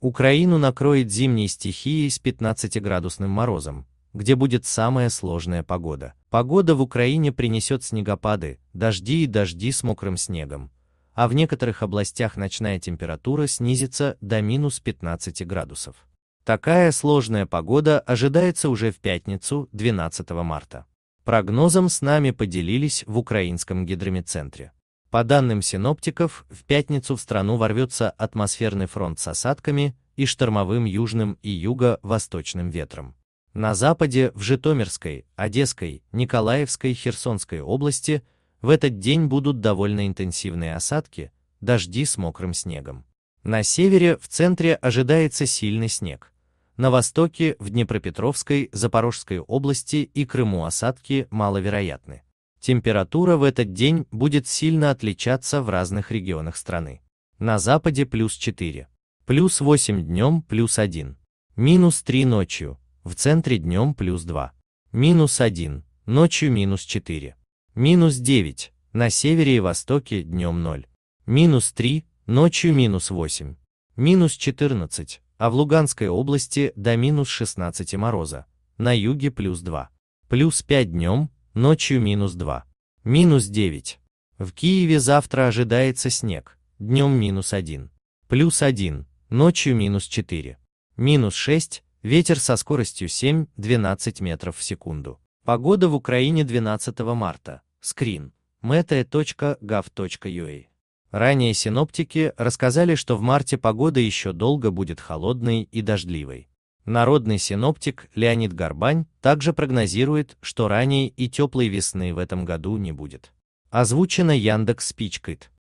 Украину накроет зимней стихией с 15-градусным морозом, где будет самая сложная погода. Погода в Украине принесет снегопады, дожди и дожди с мокрым снегом, а в некоторых областях ночная температура снизится до минус 15 градусов. Такая сложная погода ожидается уже в пятницу, 12 марта. Прогнозом с нами поделились в Украинском гидромедцентре. По данным синоптиков, в пятницу в страну ворвется атмосферный фронт с осадками и штормовым южным и юго-восточным ветром. На западе, в Житомирской, Одесской, Николаевской, Херсонской области в этот день будут довольно интенсивные осадки, дожди с мокрым снегом. На севере, в центре ожидается сильный снег. На востоке, в Днепропетровской, Запорожской области и Крыму осадки маловероятны. Температура в этот день будет сильно отличаться в разных регионах страны. На западе плюс 4, плюс 8 днем плюс 1, минус 3 ночью, в центре днем плюс 2, минус 1, ночью минус 4, минус 9, на севере и востоке днем 0, минус 3, ночью минус 8, минус 14, а в Луганской области до минус 16 мороза, на юге плюс 2, плюс 5 днем, ночью минус 2. Минус 9. В Киеве завтра ожидается снег, днем минус 1. Плюс 1, ночью минус 4. Минус 6, ветер со скоростью 7-12 метров в секунду. Погода в Украине 12 марта. Скрин. meta.gov.ua Ранее синоптики рассказали, что в марте погода еще долго будет холодной и дождливой. Народный синоптик Леонид Горбань также прогнозирует, что ранее и теплой весны в этом году не будет. Озвучено Яндекс Спичкит.